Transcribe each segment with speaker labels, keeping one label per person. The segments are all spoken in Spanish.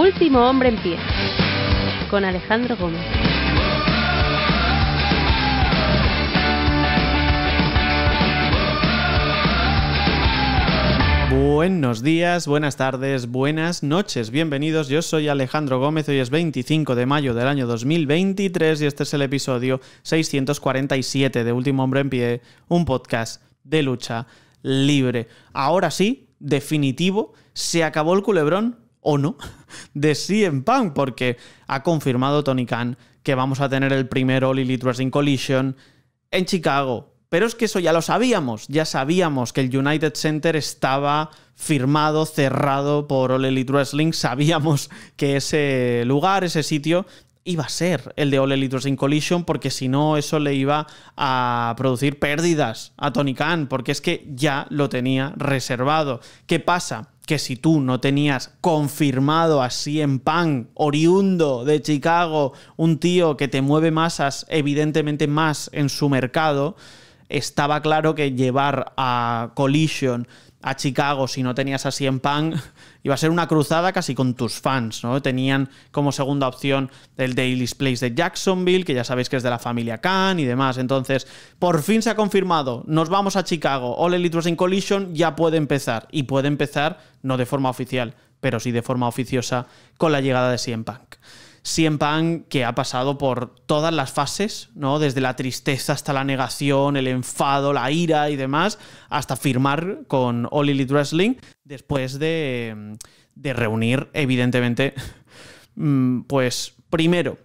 Speaker 1: Último hombre en pie, con Alejandro Gómez.
Speaker 2: Buenos días, buenas tardes, buenas noches, bienvenidos. Yo soy Alejandro Gómez, hoy es 25 de mayo del año 2023 y este es el episodio 647 de Último Hombre en Pie, un podcast de lucha libre. Ahora sí, definitivo, se acabó el culebrón, o no, de en Punk, porque ha confirmado Tony Khan que vamos a tener el primer All Elite Wrestling Collision en Chicago. Pero es que eso ya lo sabíamos, ya sabíamos que el United Center estaba firmado, cerrado por All Elite Wrestling, sabíamos que ese lugar, ese sitio iba a ser el de All Elite Wrestling Collision porque si no eso le iba a producir pérdidas a Tony Khan porque es que ya lo tenía reservado. ¿Qué pasa? que si tú no tenías confirmado así en pan, oriundo de Chicago, un tío que te mueve masas, evidentemente más en su mercado, estaba claro que llevar a Collision a Chicago si no tenías así en pan iba a ser una cruzada casi con tus fans, ¿no? Tenían como segunda opción el Daily's Place de Jacksonville, que ya sabéis que es de la familia Khan y demás. Entonces, por fin se ha confirmado, nos vamos a Chicago, All Elite in Collision ya puede empezar, y puede empezar no de forma oficial, pero sí de forma oficiosa con la llegada de CM Punk. Siempan que ha pasado por todas las fases, ¿no? Desde la tristeza hasta la negación, el enfado, la ira y demás, hasta firmar con All Elite Wrestling después de, de reunir, evidentemente, mm, pues primero,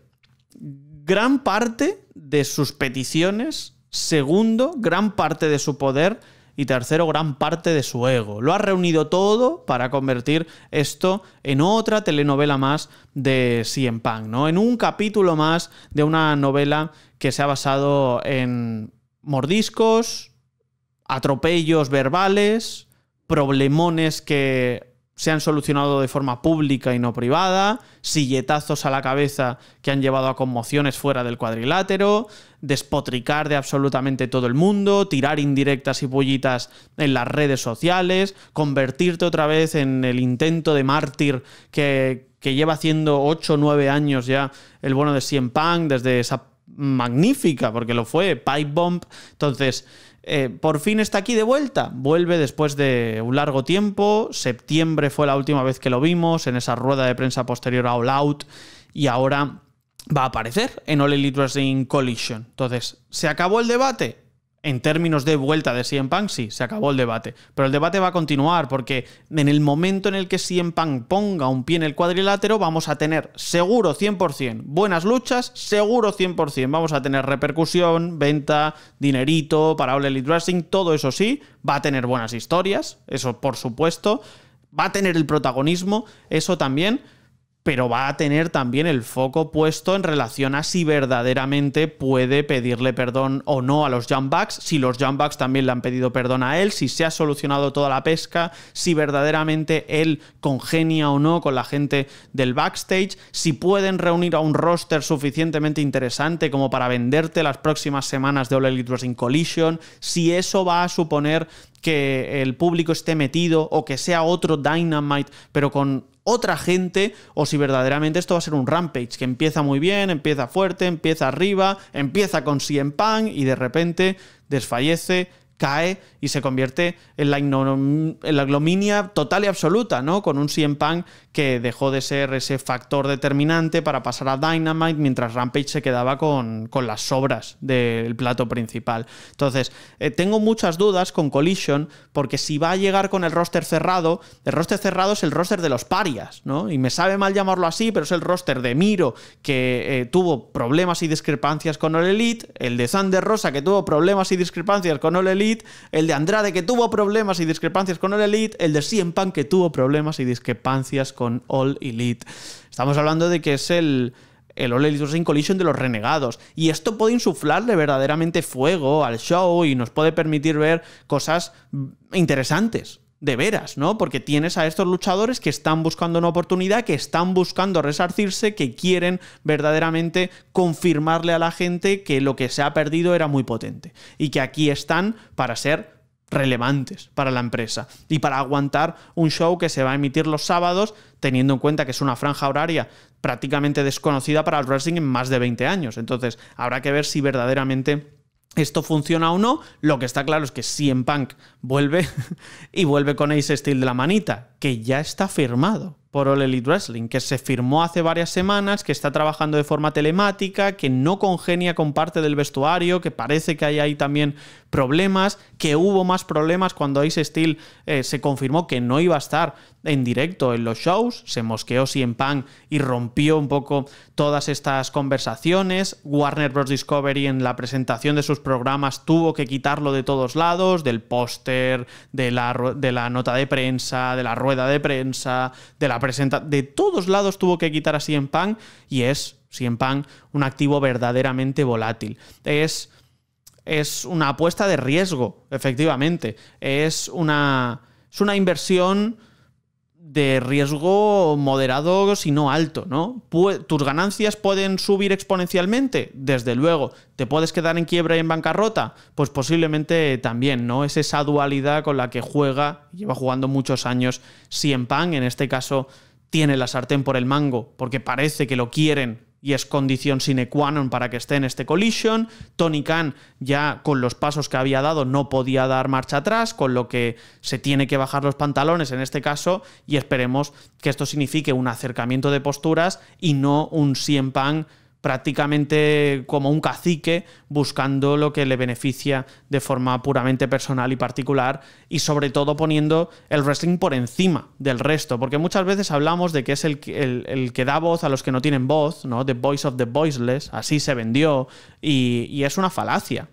Speaker 2: gran parte de sus peticiones, segundo, gran parte de su poder y tercero, gran parte de su ego. Lo ha reunido todo para convertir esto en otra telenovela más de Cien Punk, ¿no? En un capítulo más de una novela que se ha basado en mordiscos, atropellos verbales, problemones que se han solucionado de forma pública y no privada, silletazos a la cabeza que han llevado a conmociones fuera del cuadrilátero, despotricar de absolutamente todo el mundo, tirar indirectas y pollitas en las redes sociales, convertirte otra vez en el intento de mártir que, lleva haciendo 8 o 9 años ya el bueno de Cien Punk, desde esa magnífica, porque lo fue, Pipe Bomb. Entonces, eh, por fin está aquí de vuelta. Vuelve después de un largo tiempo. Septiembre fue la última vez que lo vimos en esa rueda de prensa posterior a All Out. Y ahora va a aparecer en All Elite Wrestling Collision. Entonces, ¿se acabó el debate? En términos de vuelta de CM Punk, sí, se acabó el debate. Pero el debate va a continuar porque en el momento en el que CM Punk ponga un pie en el cuadrilátero, vamos a tener seguro 100% buenas luchas, seguro 100%. Vamos a tener repercusión, venta, dinerito para All Elite Wrestling, todo eso sí. Va a tener buenas historias, eso por supuesto. Va a tener el protagonismo, eso también pero va a tener también el foco puesto en relación a si verdaderamente puede pedirle perdón o no a los Backs, si los Jumpbacks también le han pedido perdón a él, si se ha solucionado toda la pesca, si verdaderamente él congenia o no con la gente del backstage, si pueden reunir a un roster suficientemente interesante como para venderte las próximas semanas de All Elite Wrestling Collision, si eso va a suponer que el público esté metido o que sea otro Dynamite, pero con otra gente, o si verdaderamente esto va a ser un Rampage, que empieza muy bien, empieza fuerte, empieza arriba, empieza con 100 pan y de repente desfallece, cae y se convierte en la, en la total y absoluta, ¿no? Con un 100 Punk que dejó de ser ese factor determinante para pasar a Dynamite mientras Rampage se quedaba con, las sobras del plato principal. Entonces, eh, tengo muchas dudas con Collision porque si va a llegar con el roster cerrado, el roster cerrado es el roster de los parias, ¿no? Y me sabe mal llamarlo así, pero es el roster de Miro que eh, tuvo problemas y discrepancias con All Elite, el de Thunder Rosa que tuvo problemas y discrepancias con All Elite, el de Andrade, que tuvo problemas y discrepancias con All Elite, el de Siempan que tuvo problemas y discrepancias con All Elite. Estamos hablando de que es el, el All Elite Wrestling Collision de los renegados. Y esto puede insuflarle verdaderamente fuego al show y nos puede permitir ver cosas interesantes. De veras, ¿no? Porque tienes a estos luchadores que están buscando una oportunidad, que están buscando resarcirse, que quieren verdaderamente confirmarle a la gente que lo que se ha perdido era muy potente y que aquí están para ser relevantes para la empresa y para aguantar un show que se va a emitir los sábados, teniendo en cuenta que es una franja horaria prácticamente desconocida para el wrestling en más de 20 años. Entonces, habrá que ver si verdaderamente esto funciona o no, lo que está claro es que en Punk vuelve y vuelve con Ace Steel de la manita, que ya está firmado por All Elite Wrestling, que se firmó hace varias semanas, que está trabajando de forma telemática, que no congenia con parte del vestuario, que parece que hay ahí también problemas, que hubo más problemas cuando Ice Steel eh, se confirmó que no iba a estar en directo en los shows, se mosqueó Cien Pan y rompió un poco todas estas conversaciones. Warner Bros. Discovery en la presentación de sus programas tuvo que quitarlo de todos lados, del póster, de la, de la nota de prensa, de la rueda de prensa, de la presentación, De todos lados tuvo que quitar a Cien Pan y es Cien Pan un activo verdaderamente volátil. Es es una apuesta de riesgo, efectivamente. Es una, es una inversión de riesgo moderado, si no alto, ¿no? ¿Tus ganancias pueden subir exponencialmente? Desde luego. ¿Te puedes quedar en quiebra y en bancarrota? Pues posiblemente también, ¿no? Es esa dualidad con la que juega, lleva jugando muchos años en Pan, en este caso tiene la sartén por el mango, porque parece que lo quieren y es condición sine qua non para que esté en este collision. Tony Khan ya con los pasos que había dado no podía dar marcha atrás, con lo que se tiene que bajar los pantalones en este caso y esperemos que esto signifique un acercamiento de posturas y no un 100 pan prácticamente como un cacique, buscando lo que le beneficia de forma puramente personal y particular, y sobre todo poniendo el wrestling por encima del resto, porque muchas veces hablamos de que es el, que da voz a los que no tienen voz, ¿no? The voice of the voiceless, así se vendió, y es una falacia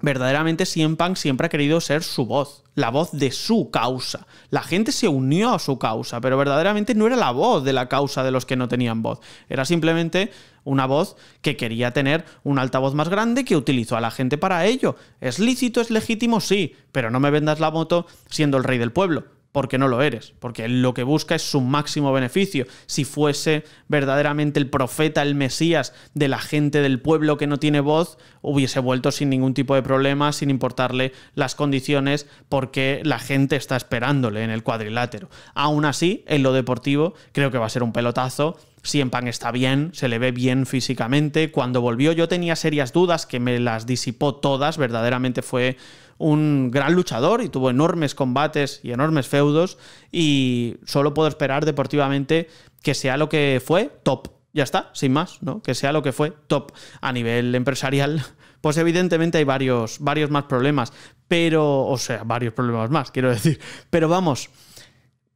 Speaker 2: verdaderamente CM siempre ha querido ser su voz, la voz de su causa. La gente se unió a su causa, pero verdaderamente no era la voz de la causa de los que no tenían voz. Era simplemente una voz que quería tener un altavoz más grande que utilizó a la gente para ello. ¿Es lícito, es legítimo? Sí, pero no me vendas la moto siendo el rey del pueblo porque no lo eres, porque lo que busca es su máximo beneficio. Si fuese verdaderamente el profeta, el Mesías de la gente del pueblo que no tiene voz, hubiese vuelto sin ningún tipo de problema, sin importarle las condiciones, porque la gente está esperándole en el cuadrilátero. Aún así, en lo deportivo, creo que va a ser un pelotazo. Siempan está bien, se le ve bien físicamente. Cuando volvió yo tenía serias dudas que me las disipó todas, verdaderamente fue un gran luchador y tuvo enormes combates y enormes feudos y solo puedo esperar deportivamente que sea lo que fue top. Ya está, sin más, ¿no? Que sea lo que fue top a nivel empresarial. Pues evidentemente hay varios, varios más problemas, pero, o sea, varios problemas más, quiero decir. Pero vamos,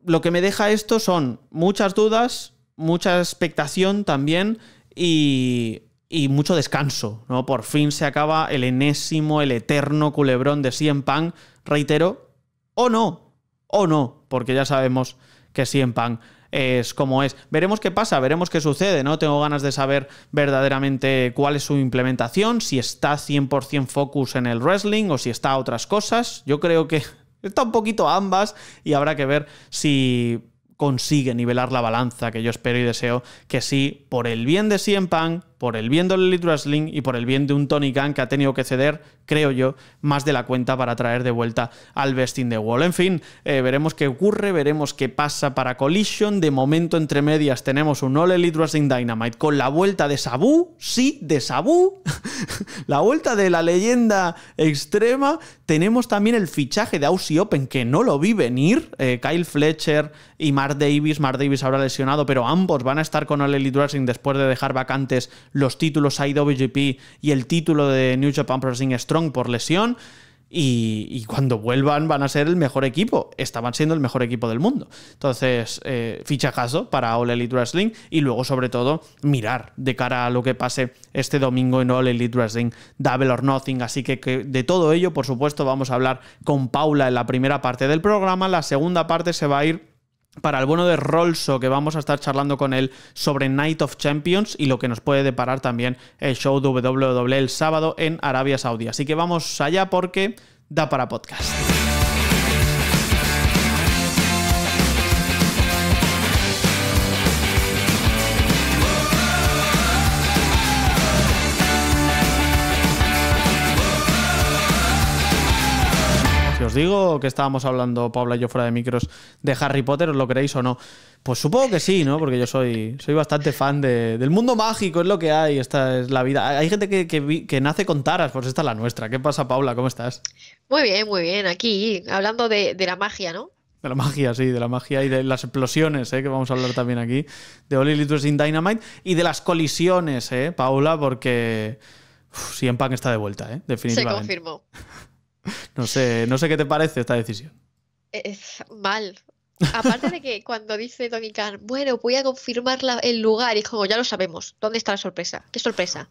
Speaker 2: lo que me deja esto son muchas dudas, mucha expectación también y y mucho descanso, ¿no? Por fin se acaba el enésimo, el eterno culebrón de CM Punk, reitero, o no, o no, porque ya sabemos que CM Punk es como es. Veremos qué pasa, veremos qué sucede, ¿no? Tengo ganas de saber verdaderamente cuál es su implementación, si está 100% focus en el wrestling o si está a otras cosas. Yo creo que está un poquito ambas y habrá que ver si consigue nivelar la balanza que yo espero y deseo que sí, por el bien de CM Punk por el bien de Elite Wrestling y por el bien de un Tony Khan que ha tenido que ceder, creo yo, más de la cuenta para traer de vuelta al in the Wall. En fin, eh, veremos qué ocurre, veremos qué pasa para Collision. De momento, entre medias, tenemos un Ole Elite Wrestling Dynamite con la vuelta de Sabu, sí, de Sabu, la vuelta de la leyenda extrema. Tenemos también el fichaje de Aussie Open que no lo vi venir, eh, Kyle Fletcher y Mark Davis. Mark Davis habrá lesionado, pero ambos van a estar con Ole Elite Wrestling después de dejar vacantes los títulos IWGP y el título de New Japan Pro Wrestling Strong por lesión. Y, cuando vuelvan van a ser el mejor equipo. Estaban siendo el mejor equipo del mundo. Entonces, eh, ficha caso para All Elite Wrestling y luego, sobre todo, mirar de cara a lo que pase este domingo en All Elite Wrestling, Double or Nothing. Así que de todo ello, por supuesto, vamos a hablar con Paula en la primera parte del programa. La segunda parte se va a ir para el bueno de Rolso, que vamos a estar charlando con él sobre Night of Champions y lo que nos puede deparar también el show de WWE el sábado en Arabia Saudí. Así que vamos allá porque da para podcast. os digo que estábamos hablando, Paula y yo, fuera de micros, de Harry Potter, ¿os lo creéis o no? Pues supongo que sí, ¿no? Porque yo soy, soy bastante fan del mundo mágico, es lo que hay, esta es la vida. Hay gente que, nace con taras, pues esta es la nuestra. ¿Qué pasa, Paula? ¿Cómo estás?
Speaker 1: Muy bien, muy bien, aquí, hablando de, la magia, ¿no?
Speaker 2: De la magia, sí, de la magia y de las explosiones, ¿eh? que vamos a hablar también aquí, de Only Little in Dynamite y de las colisiones, ¿eh, Paula? Porque... si en Pan está de vuelta, ¿eh? definitivamente. Se
Speaker 1: confirmó.
Speaker 2: No sé, no sé qué te parece esta decisión.
Speaker 1: Es mal. Aparte de que cuando dice Tony Khan, bueno, voy a confirmar el lugar, y como, ya lo sabemos, ¿dónde está la sorpresa? ¿Qué sorpresa?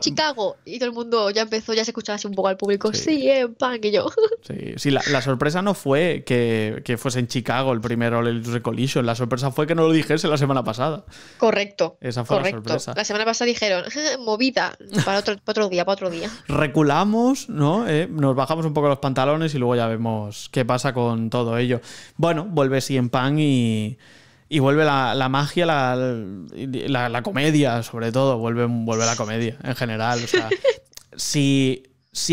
Speaker 1: Chicago. Y todo el mundo ya empezó, ya se escuchaba así un poco al público. Sí, en eh, pan, y yo.
Speaker 2: Sí, la, sorpresa no fue que, fuese en Chicago el primero el Recollision. La sorpresa fue que no lo dijese la semana pasada.
Speaker 1: Correcto. Esa fue la sorpresa. La semana pasada dijeron, eh, movida, para otro, día, para otro día.
Speaker 2: Reculamos, ¿no? Eh, nos bajamos un poco los pantalones y luego ya vemos qué pasa con todo ello. Bueno, vuelve en Pan y y vuelve la, magia, la, comedia, sobre todo, vuelve, la comedia en general. O sea, si,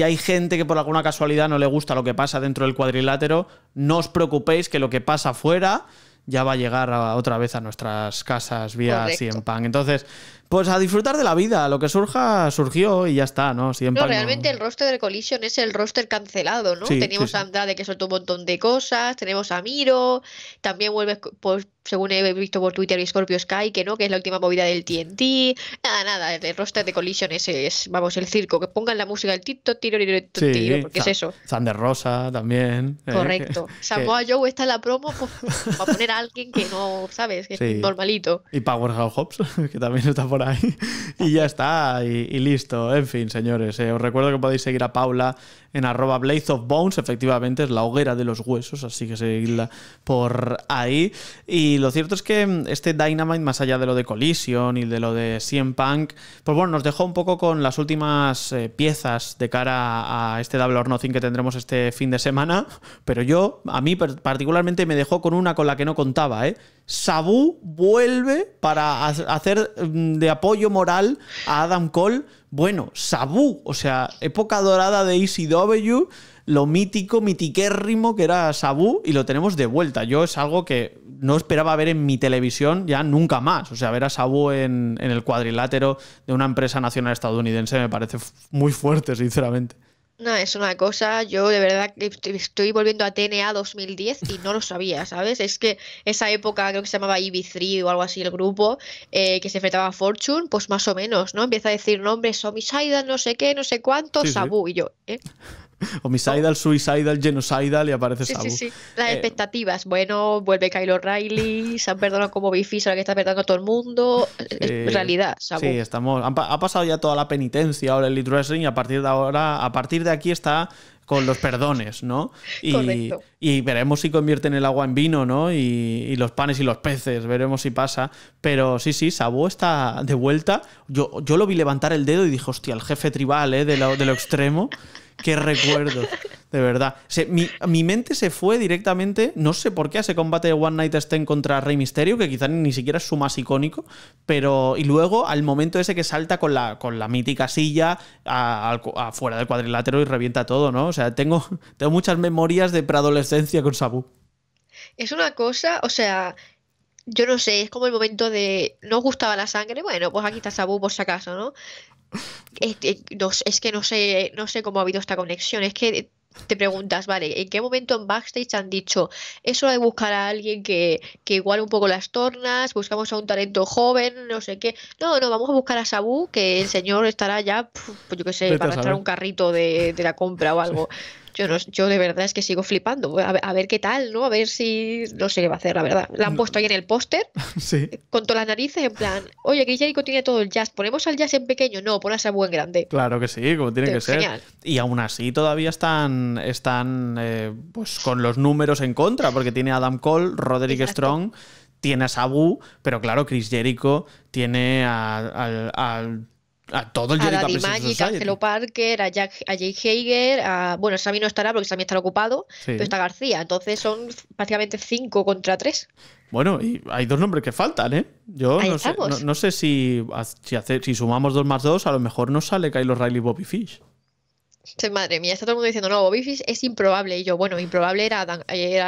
Speaker 2: hay gente que por alguna casualidad no le gusta lo que pasa dentro del cuadrilátero, no os preocupéis que lo que pasa fuera ya va a llegar otra vez a nuestras casas vías y en pan Entonces, pues a disfrutar de la vida, lo que surja, surgió y ya está, ¿no? Siempre no, realmente
Speaker 1: el roster de Collision es el roster cancelado, ¿no? tenemos a Andrade que soltó un montón de cosas, tenemos a Miro, también vuelve, pues, según he visto por Twitter, y Scorpio Sky, que no, que es la última movida del TNT. Nada, nada, el roster de Collision ese es, vamos, el circo, que pongan la música, del tito, tiro, tiro, tiro, porque es eso.
Speaker 2: Sander Rosa también. Eh. Correcto. Samoa
Speaker 1: Joe está en la promo para pues, poner a alguien que no, ¿sabes? Que es normalito.
Speaker 2: Y Powerhouse Hobbs, que también está por y ya está, y, listo. En fin, señores, eh, os recuerdo que podéis seguir a Paula en arroba Blaze of Bones, efectivamente es la hoguera de los huesos, así que seguidla por ahí. Y lo cierto es que mm, este Dynamite, más allá de lo de Collision y de lo de CM Punk, pues bueno, nos dejó un poco con las últimas eh, piezas de cara a este Double or que tendremos este fin de semana, pero yo, a mí particularmente me dejó con una con la que no contaba, ¿eh? Sabu vuelve para hacer mm, de apoyo moral a Adam Cole bueno, Sabu, o sea, época dorada de ECW, lo mítico, mitiquérrimo que era Sabu, y lo tenemos de vuelta. Yo es algo que no esperaba ver en mi televisión ya nunca más. O sea, ver a Sabu en el cuadrilátero de una empresa nacional estadounidense me parece muy fuerte, sinceramente.
Speaker 1: No, es una cosa, yo de verdad que estoy volviendo a TNA 2010 y no lo sabía, ¿sabes? Es que esa época creo que se llamaba EV3 o algo así el grupo, eh, que se enfrentaba a Fortune, pues más o menos, ¿no? Empieza a decir nombres, homicidas, no sé qué, no sé cuánto, Sabu y yo, ¿eh?
Speaker 2: Homicidal, suicidal, genocidal y aparece Sabu. Sí, sí, sí. Las eh,
Speaker 1: expectativas. Bueno, vuelve Kyle riley se han perdonado como bifis, ahora que está perdonando a todo el mundo.
Speaker 2: en eh, realidad, Sí, estamos. ha pasado ya toda la penitencia ahora el Little Wrestling y a partir de ahora, a partir de aquí está con los perdones, ¿no? Y, veremos si convierten el agua en vino, ¿no? Y, los panes y los peces, veremos si pasa. Pero sí, sí, Sabu está de vuelta. Yo, yo lo vi levantar el dedo y dije, hostia, el jefe tribal, ¿eh? De lo, de lo extremo. Qué recuerdo, De verdad. mi, mente se fue directamente, no sé por qué, a ese combate de One Night Stand contra Rey Misterio, que quizá ni siquiera es su más icónico, pero. Y luego al momento ese que salta con la, con la mítica silla afuera del cuadrilátero y revienta todo, ¿no? O sea, tengo, tengo muchas memorias de preadolescencia con Sabu.
Speaker 1: Es una cosa, o sea, yo no sé, es como el momento de no gustaba la sangre, bueno, pues aquí está Sabu por si acaso, ¿no? Es, es, que no sé, no sé cómo ha habido esta conexión. Es que te preguntas, vale, ¿en qué momento en backstage han dicho eso de buscar a alguien que, que iguale un poco las tornas, buscamos a un talento joven, no sé qué? No, no, vamos a buscar a Sabu, que el señor estará ya, pues yo qué sé, para entrar un carrito de, de, la compra o algo yo, de verdad es que sigo flipando. A ver, qué tal, ¿no? A ver si. No sé qué va a hacer, la verdad. La han mm. puesto ahí en el póster. Sí. Con todas las narices, en plan, oye, Chris Jericho tiene todo el jazz. ¿Ponemos al jazz en pequeño? No, pon a Sabu en grande.
Speaker 2: Claro que sí, como tiene que ser. Y aún así todavía están, están eh, pues con los números en contra, porque tiene a Adam Cole, Roderick Strong tiene a Sabu, pero claro, Chris Jericho tiene al a todo el a Daddy Magic, a Angelo
Speaker 1: Parker, a, Jake a Jay Hager, a, bueno, Sammy no estará porque Sammy estará ocupado, pero está García. Entonces son prácticamente 5 contra 3.
Speaker 2: Bueno, y hay dos nombres que faltan, ¿eh? Yo no sé, no, sé, si, si, sumamos dos más dos a lo mejor no sale Kylo Riley Bobby Fish.
Speaker 1: Madre mía, está todo el mundo diciendo, no, Bobby Fish es improbable. Y yo, bueno, improbable era,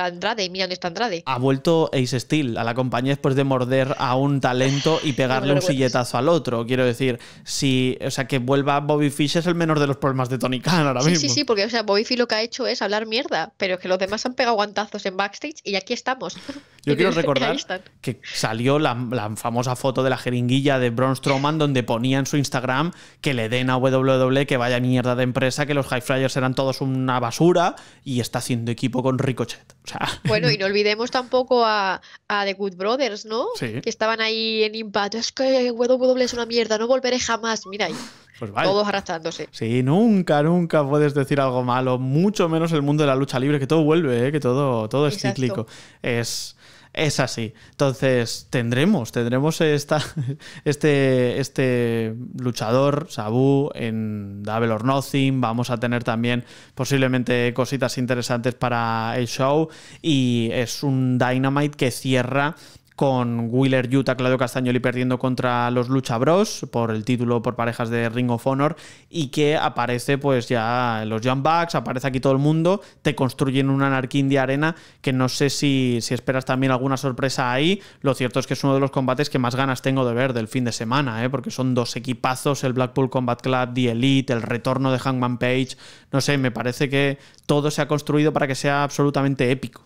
Speaker 1: Andrade y mira dónde está Andrade. Ha
Speaker 2: vuelto Ace Steel a la compañía después de morder a un talento y pegarle un silletazo al otro. Quiero decir, si, o sea, que vuelva Bobby Fish es el menor de los problemas de Tony Khan ahora mismo. Sí, sí, sí,
Speaker 1: porque, sea, Bobby Fish lo que ha hecho es hablar mierda, pero es que los demás han pegado guantazos en backstage y aquí estamos. Yo quiero recordar
Speaker 2: que salió la, la, famosa foto de la jeringuilla de Braun Strowman donde ponía en su Instagram que le den a WWE que vaya mierda de empresa que los High Flyers eran todos una basura y está haciendo equipo con Ricochet.
Speaker 1: Bueno, y no olvidemos tampoco a, The Good Brothers, ¿no? Sí. Que estaban ahí en impacto. Es que WWE es una mierda, no volveré jamás. Mira ahí. Pues todos arrastrándose.
Speaker 2: Sí, nunca, nunca puedes decir algo malo, mucho menos el mundo de la lucha libre, que todo vuelve, ¿eh? que todo, todo es cíclico. Es, es así. Entonces, tendremos, tendremos esta, este, este luchador, Sabu, en Double or Nothing. Vamos a tener también posiblemente cositas interesantes para el show. Y es un Dynamite que cierra con Wheeler Yuta, Claudio Castañoli perdiendo contra los Lucha Bros por el título por parejas de Ring of Honor y que aparece pues ya los Young Bucks, aparece aquí todo el mundo, te construyen una anarquín de arena que no sé si, si esperas también alguna sorpresa ahí, lo cierto es que es uno de los combates que más ganas tengo de ver del fin de semana, ¿eh? porque son dos equipazos, el Blackpool Combat Club, The Elite, el retorno de Hangman Page, no sé, me parece que todo se ha construido para que sea absolutamente épico.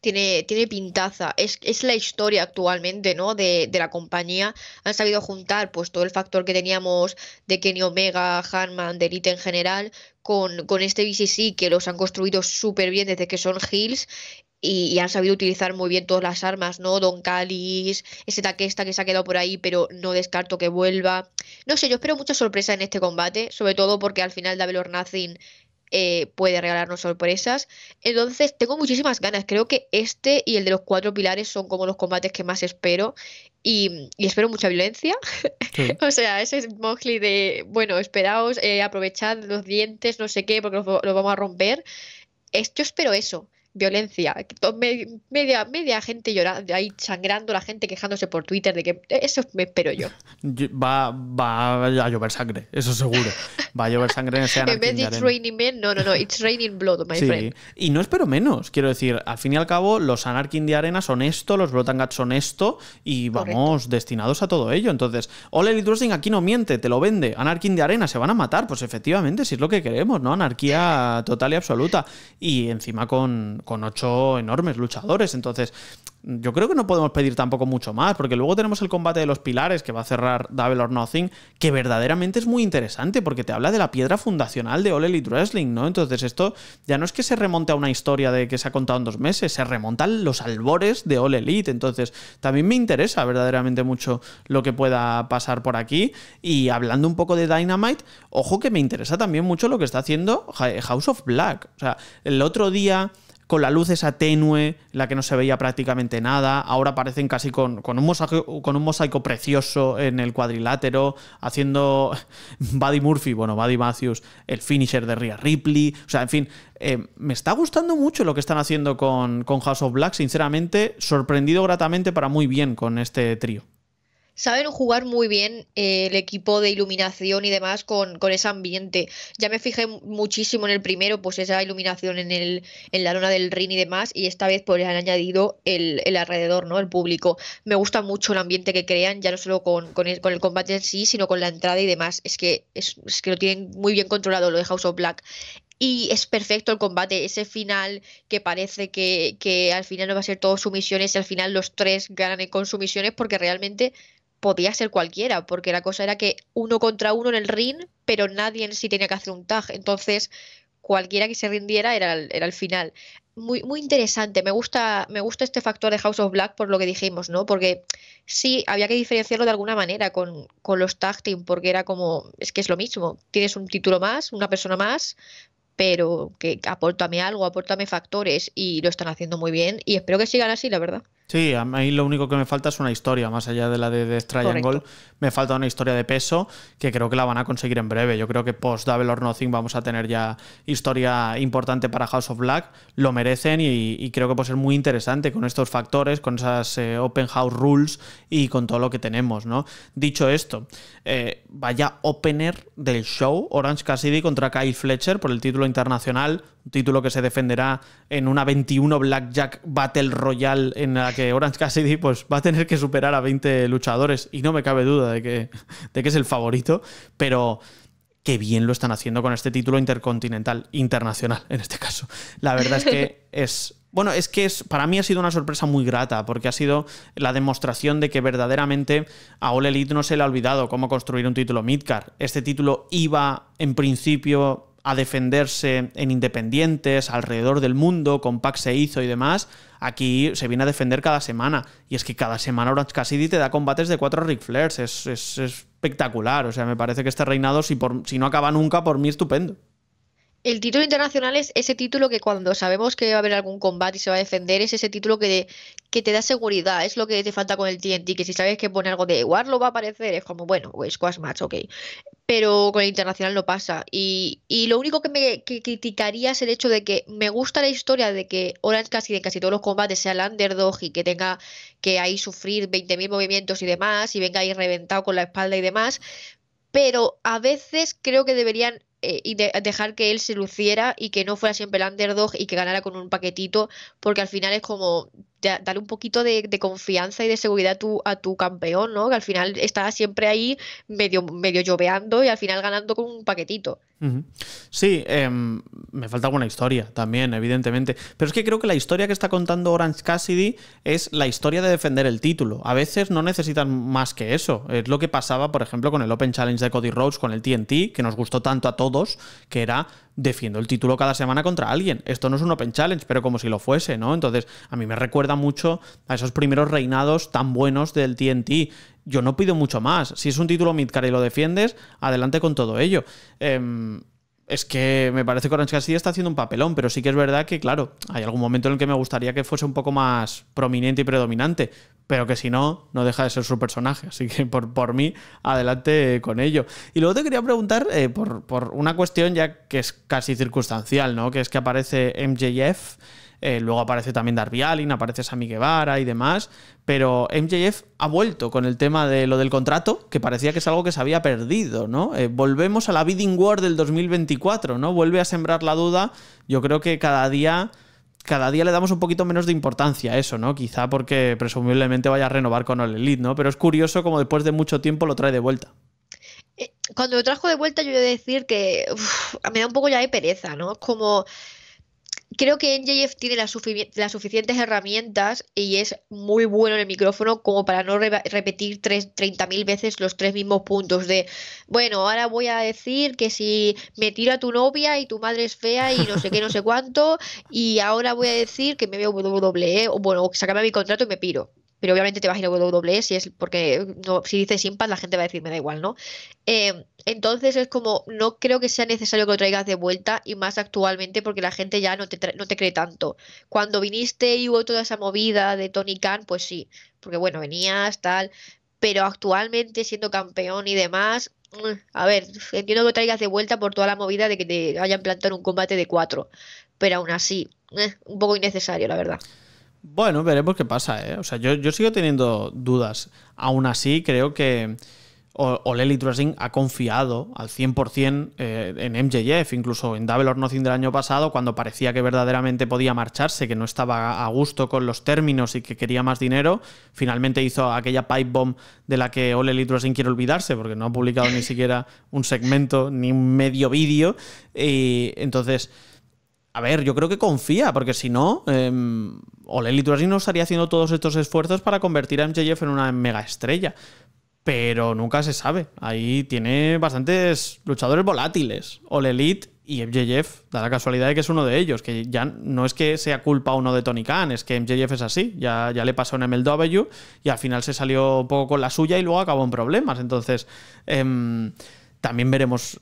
Speaker 1: Tiene, tiene pintaza. Es, la historia actualmente, ¿no? De, la compañía. Han sabido juntar, pues, todo el factor que teníamos de Kenny Omega, Hanman, de Elite en general, con, con este BCC que los han construido súper bien desde que son Hills. Y, han sabido utilizar muy bien todas las armas, ¿no? Don Calis, ese taquesta que se ha quedado por ahí, pero no descarto que vuelva. No sé, yo espero mucha sorpresa en este combate, sobre todo porque al final de or eh, puede regalarnos sorpresas. Entonces, tengo muchísimas ganas. Creo que este y el de los cuatro pilares son como los combates que más espero. Y, espero mucha violencia. o sea, ese es de, bueno, esperaos, eh, aprovechad los dientes, no sé qué, porque los, los vamos a romper. Yo espero eso violencia, media, media gente llorando, ahí sangrando, la gente quejándose por Twitter de que eh, eso me espero yo.
Speaker 2: Va, a llover sangre, eso seguro. Va a llover sangre en ese En It's
Speaker 1: no, no, no, It's Raining Blood, my
Speaker 2: Y no espero menos, quiero decir, al fin y al cabo, los Anarkin de Arena son esto, los Brotangats son esto, y vamos destinados a todo ello. Entonces, All Elite Wrestling aquí no miente, te lo vende. Anarkin de Arena se van a matar, pues efectivamente, si es lo que queremos, ¿no? Anarquía total y absoluta. Y encima con, con ocho enormes luchadores. Entonces, yo creo que no podemos pedir tampoco mucho más, porque luego tenemos el combate de los pilares que va a cerrar Double or Nothing, que verdaderamente es muy interesante, porque te habla de la piedra fundacional de All Elite Wrestling, ¿no? Entonces, esto ya no es que se remonte a una historia de que se ha contado en dos meses, se remontan los albores de All Elite. Entonces, también me interesa verdaderamente mucho lo que pueda pasar por aquí. Y hablando un poco de Dynamite, ojo que me interesa también mucho lo que está haciendo House of Black. O sea, el otro día con la luz esa tenue, la que no se veía prácticamente nada, ahora aparecen casi con, un, mosaico, precioso en el cuadrilátero, haciendo Buddy Murphy, bueno, Buddy Matthews, el finisher de Rhea Ripley, o sea, en fin, eh, me está gustando mucho lo que están haciendo con, con House of Black, sinceramente, sorprendido gratamente para muy bien con este trío
Speaker 1: saben jugar muy bien eh, el equipo de iluminación y demás con, con, ese ambiente. Ya me fijé muchísimo en el primero, pues esa iluminación en, el, en la lona del ring y demás, y esta vez pues le han añadido el, alrededor, ¿no? El público. Me gusta mucho el ambiente que crean, ya no solo con, el, combate en sí, sino con la entrada y demás. Es que, es, que lo tienen muy bien controlado lo de House of Black. Y es perfecto el combate, ese final que parece que, que al final no va a ser todo sumisiones y al final los tres ganan con sumisiones porque realmente podía ser cualquiera, porque la cosa era que uno contra uno en el ring, pero nadie en sí tenía que hacer un tag. Entonces, cualquiera que se rindiera era el, era el final. Muy, muy interesante, me gusta, me gusta este factor de House of Black por lo que dijimos, ¿no? Porque sí, había que diferenciarlo de alguna manera con, con los tag team, porque era como, es que es lo mismo, tienes un título más, una persona más, pero que apórtame algo, apórtame factores, y lo están haciendo muy bien, y espero que sigan así, la verdad.
Speaker 2: Sí, a mí lo único que me falta es una historia, más allá de la de Death Me falta una historia de peso que creo que la van a conseguir en breve. Yo creo que post Double or Nothing vamos a tener ya historia importante para House of Black. Lo merecen y, creo que puede ser muy interesante con estos factores, con esas eh, Open House Rules y con todo lo que tenemos, ¿no? Dicho esto, eh, vaya opener del show, Orange Cassidy contra Kyle Fletcher por el título internacional, un título que se defenderá en una 21 Blackjack Battle Royale en la que Orange Cassidy pues, va a tener que superar a 20 luchadores y no me cabe duda de que, de que es el favorito, pero qué bien lo están haciendo con este título intercontinental, internacional en este caso. La verdad es que es. Bueno, es que es, para mí ha sido una sorpresa muy grata, porque ha sido la demostración de que verdaderamente a All Elite no se le ha olvidado cómo construir un título midcar Este título iba, en principio, a defenderse en independientes, alrededor del mundo, con Pac se hizo y demás, aquí se viene a defender cada semana. Y es que cada semana Orange Cassidy te da combates de cuatro Ric Flairs. Es, espectacular. O sea, me parece que este reinado, si, por, si no acaba nunca, por mí estupendo.
Speaker 1: El título internacional es ese título que cuando sabemos que va a haber algún combate y se va a defender, es ese título que, de, que te da seguridad, es lo que te falta con el TNT, que si sabes que pone algo de lo va a aparecer, es como, bueno, pues Match, ok. Pero con el internacional no pasa. Y, lo único que me criticaría es el hecho de que me gusta la historia de que Orange casi en casi todos los combates sea el underdog y que tenga que ahí sufrir 20.000 movimientos y demás, y venga ahí reventado con la espalda y demás. Pero a veces creo que deberían eh, dejar que él se luciera y que no fuera siempre el underdog y que ganara con un paquetito, porque al final es como darle un poquito de, confianza y de seguridad a tu, campeón, ¿no? Que al final está siempre ahí medio, medio lloveando y al final ganando con un paquetito.
Speaker 2: Sí, em, me falta alguna historia también, evidentemente. Pero es que creo que la historia que está contando Orange Cassidy es la historia de defender el título. A veces no necesitan más que eso. Es lo que pasaba, por ejemplo, con el Open Challenge de Cody Rhodes, con el TNT, que nos gustó tanto a todos, que era defiendo el título cada semana contra alguien. Esto no es un Open Challenge, pero como si lo fuese, ¿no? Entonces, a mí me recuerda mucho a esos primeros reinados tan buenos del TNT. Yo no pido mucho más. Si es un título midcar y lo defiendes, adelante con todo ello. Eh, es que me parece que Orange Cassidy está haciendo un papelón, pero sí que es verdad que, claro, hay algún momento en el que me gustaría que fuese un poco más prominente y predominante, pero que si no, no deja de ser su personaje. Así que por, por mí, adelante con ello. Y luego te quería preguntar eh, por, por una cuestión ya que es casi circunstancial, ¿no? Que es que aparece MJF. Eh, luego aparece también Darby Allin, aparece Sammy Guevara y demás. Pero MJF ha vuelto con el tema de lo del contrato, que parecía que es algo que se había perdido, ¿no? Eh, volvemos a la bidding war del 2024, ¿no? Vuelve a sembrar la duda. Yo creo que cada día cada día le damos un poquito menos de importancia a eso, ¿no? Quizá porque presumiblemente vaya a renovar con el Elite, ¿no? Pero es curioso como después de mucho tiempo lo trae de vuelta.
Speaker 1: Eh, cuando lo trajo de vuelta, yo voy a decir que me da un poco ya de pereza, ¿no? Como creo que NJF tiene las, suficientes herramientas y es muy bueno en el micrófono como para no repetir 30.000 veces los tres mismos puntos de, bueno, ahora voy a decir que si me tiro a tu novia y tu madre es fea y no sé qué, no sé cuánto, y ahora voy a decir que me veo WWE ¿eh? o bueno, que sacame mi contrato y me piro pero obviamente te vas a ir a WWE si es porque si dices impas la gente va a decir me da igual, ¿no? Eh, entonces es como, no creo que sea necesario que lo traigas de vuelta y más actualmente porque la gente ya no te, no te cree tanto. Cuando viniste y hubo toda esa movida de Tony Khan, pues sí, porque bueno, venías, tal, pero actualmente siendo campeón y demás, mm, a ver, entiendo que lo traigas de vuelta por toda la movida de que te hayan plantado un combate de cuatro, pero aún así, mm, un poco innecesario, la verdad.
Speaker 2: Bueno, veremos qué pasa, ¿eh? O sea, yo, sigo teniendo dudas. Aún así, creo que Ole Litrosin ha confiado al 100% eh, en MJF, incluso en Double or Nothing del año pasado, cuando parecía que verdaderamente podía marcharse, que no estaba a gusto con los términos y que quería más dinero, finalmente hizo aquella pipe bomb de la que Ole Litrosin quiere olvidarse, porque no ha publicado ni siquiera un segmento ni un medio vídeo. Y entonces a ver, yo creo que confía, porque si no, eh, em, Oleli no estaría haciendo todos estos esfuerzos para convertir a MJF en una mega estrella. Pero nunca se sabe. Ahí tiene bastantes luchadores volátiles. Ole Elite y MJF. Da la casualidad de que es uno de ellos. Que ya no es que sea culpa uno de Tony Khan, es que MJF es así. Ya, ya le pasó en MLW y al final se salió poco con la suya y luego acabó en problemas. Entonces. Em, también veremos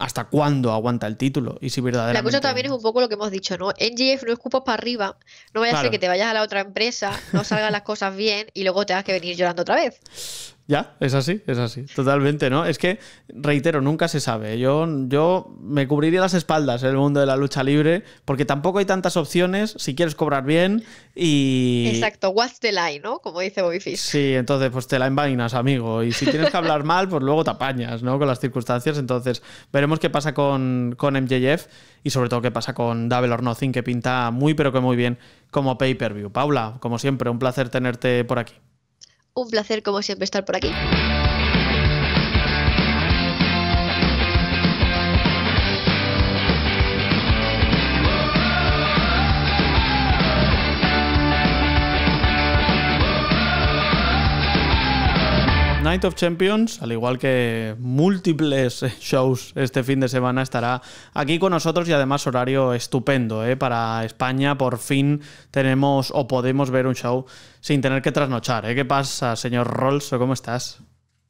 Speaker 2: hasta cuándo aguanta el título y si verdaderamente... La cosa también
Speaker 1: es un poco lo que hemos dicho, ¿no? NGF no escupas para arriba, no vaya a ser que te vayas a la otra empresa, no salgan las cosas bien y luego te tengas que venir llorando otra vez.
Speaker 2: Ya, es así, es así, totalmente, ¿no? Es que, reitero, nunca se sabe. Yo, yo me cubriría las espaldas en el mundo de la lucha libre, porque tampoco hay tantas opciones si quieres cobrar bien y... Exacto,
Speaker 1: what's the line, ¿no? Como dice Bobby Sí,
Speaker 2: entonces pues te la envainas, amigo, y si tienes que hablar mal, pues luego te apañas, ¿no? Con las circunstancias, entonces veremos qué pasa con, con MJF y sobre todo qué pasa con Double or que pinta muy pero que muy bien como pay-per-view. Paula, como siempre, un placer tenerte por aquí.
Speaker 1: Un placer como siempre estar por aquí.
Speaker 2: Night of Champions, al igual que múltiples shows este fin de semana, estará aquí con nosotros y además horario estupendo. ¿eh? Para España por fin tenemos o podemos ver un show sin tener que trasnochar. ¿eh? ¿Qué pasa, señor Rolls? ¿Cómo estás?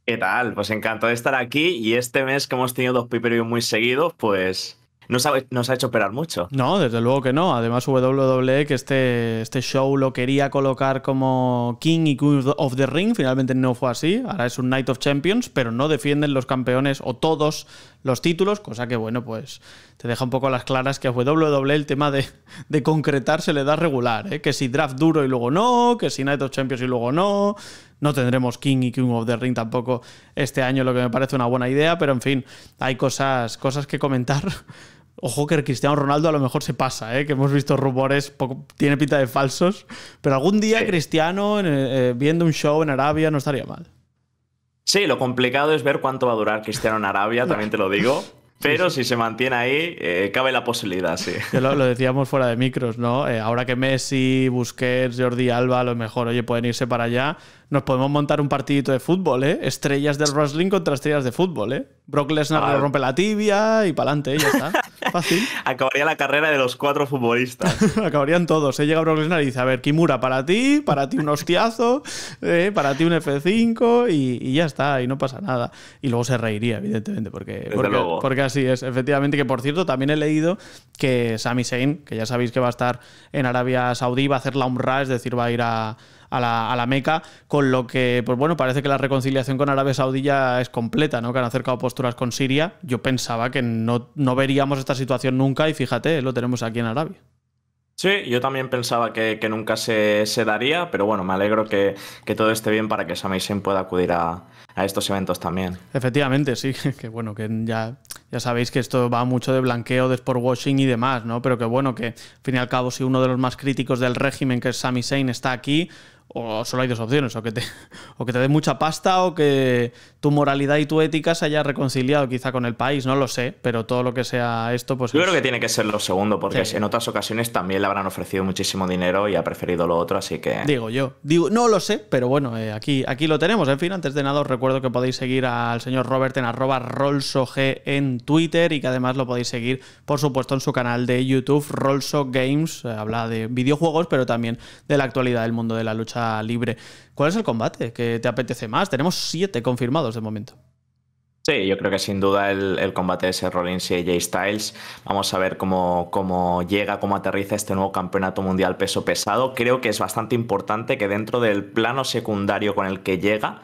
Speaker 3: ¿Qué tal? Pues encantado de estar aquí y este mes que hemos tenido dos pay muy seguidos, pues nos ha, ha hecho operar mucho.
Speaker 2: No, desde luego que no. Además, WWE, que este, este show lo quería colocar como King y Queen of the Ring, finalmente no fue así. Ahora es un Night of Champions, pero no defienden los campeones o todos los títulos, cosa que, bueno, pues te deja un poco las claras que a WWE el tema de, de concretar se le da regular, ¿eh? que si draft duro y luego no, que si Night of Champions y luego no, no tendremos King y King of the Ring tampoco este año, lo que me parece una buena idea, pero en fin, hay cosas, cosas que comentar Ojo que el Cristiano Ronaldo a lo mejor se pasa, ¿eh? que hemos visto rumores, tiene pinta de falsos, pero algún día Cristiano eh, eh, viendo un show en Arabia no estaría mal.
Speaker 3: Sí, lo complicado es ver cuánto va a durar Cristiano en Arabia, también te lo digo. Pero si se mantiene ahí, eh, cabe la posibilidad, sí. Lo,
Speaker 2: decíamos fuera de micros, ¿no? ahora que Messi, Busquets, Jordi Alba, a lo mejor, oye, pueden irse para allá, nos podemos montar un partidito de fútbol, ¿eh? Estrellas del wrestling contra estrellas de fútbol, ¿eh? Brock Lesnar le rompe la tibia y pa'lante, ya está. Fácil.
Speaker 3: Acabaría la carrera de los cuatro futbolistas.
Speaker 2: Acabarían todos. Se ¿eh? Llega Brock Lesnar y dice, a ver, Kimura para ti, para ti un hostiazo, ¿eh? para ti un F5 y, ya está, y no pasa nada. Y luego se reiría, evidentemente, porque, porque, porque, así es. Efectivamente, que por cierto, también he leído que Sami Zayn, que ya sabéis que va a estar en Arabia Saudí, va a hacer la Umrah, es decir, va a ir a a la, a Meca, con lo que, pues bueno, parece que la reconciliación con Arabia Saudí ya es completa, ¿no? Que han acercado posturas con Siria. Yo pensaba que no, veríamos esta situación nunca y fíjate, lo tenemos aquí en Arabia.
Speaker 3: Sí, yo también pensaba que, nunca se, daría, pero bueno, me alegro que, que todo esté bien para que Sami pueda acudir a, estos eventos también.
Speaker 2: Efectivamente, sí, que bueno, que ya, ya sabéis que esto va mucho de blanqueo, de sport washing y demás, ¿no? Pero que bueno, que al fin y al cabo, si uno de los más críticos del régimen, que es Sami Zayn, está aquí, o solo hay dos opciones, o que te, o que te dé mucha pasta o que tu moralidad y tu ética se haya reconciliado quizá con el país, no lo sé, pero todo lo que sea esto, pues... Yo creo que
Speaker 3: tiene que ser lo segundo, porque en otras ocasiones también le habrán ofrecido muchísimo dinero y ha preferido lo otro, así que... Digo
Speaker 2: yo, digo, no lo sé, pero bueno, eh, aquí, aquí lo tenemos. En fin, antes de nada os recuerdo que podéis seguir al señor Robert en arroba rolsog en Twitter y que además lo podéis seguir, por supuesto, en su canal de YouTube, Rolso Games, eh, habla de videojuegos, pero también de la actualidad del mundo de la lucha libre. ¿Cuál es el combate que te apetece más? Tenemos siete confirmados de momento.
Speaker 3: Sí, yo creo que sin duda el, combate de ese Rollins y AJ Styles. Vamos a ver cómo, cómo, llega, cómo aterriza este nuevo campeonato mundial peso pesado. Creo que es bastante importante que dentro del plano secundario con el que llega,